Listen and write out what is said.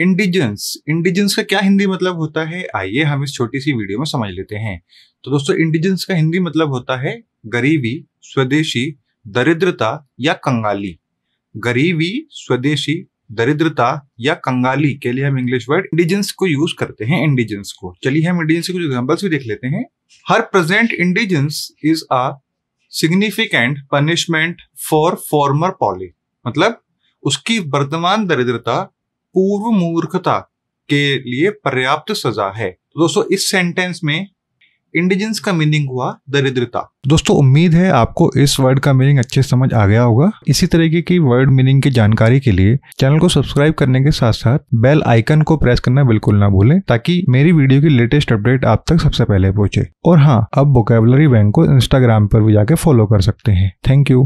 indigenous indigenous का क्या हिंदी मतलब होता है आइए हम इस छोटी सी वीडियो में समझ लेते हैं तो दोस्तों इंडिजेंस का हिंदी मतलब होता है गरीबी स्वदेशी दरिद्रता या कंगाली गरीबी स्वदेशी दरिद्रता या कंगाली के लिए हम इंग्लिश वर्ड इंडिजेंस को यूज करते हैं इंडिजेंस को चलिए हम इंडिजेंस के कुछ एग्जाम्पल्स भी देख लेते हैं her present indigence is a significant punishment for former folly मतलब उसकी वर्तमान दरिद्रता पूर्व मूर्खता के लिए पर्याप्त सजा है तो दोस्तों इस सेंटेंस में इंडिजेंस का मीनिंग हुआ दरिद्रता दोस्तों उम्मीद है आपको इस वर्ड का मीनिंग अच्छे समझ आ गया होगा इसी तरीके की वर्ड मीनिंग की जानकारी के लिए चैनल को सब्सक्राइब करने के साथ साथ बेल आइकन को प्रेस करना बिल्कुल ना भूलें ताकि मेरी वीडियो की लेटेस्ट अपडेट आप तक सबसे पहले पहुंचे और हाँ अब वोकेबलरी बैंक को इंस्टाग्राम पर भी जाके फॉलो कर सकते हैं थैंक यू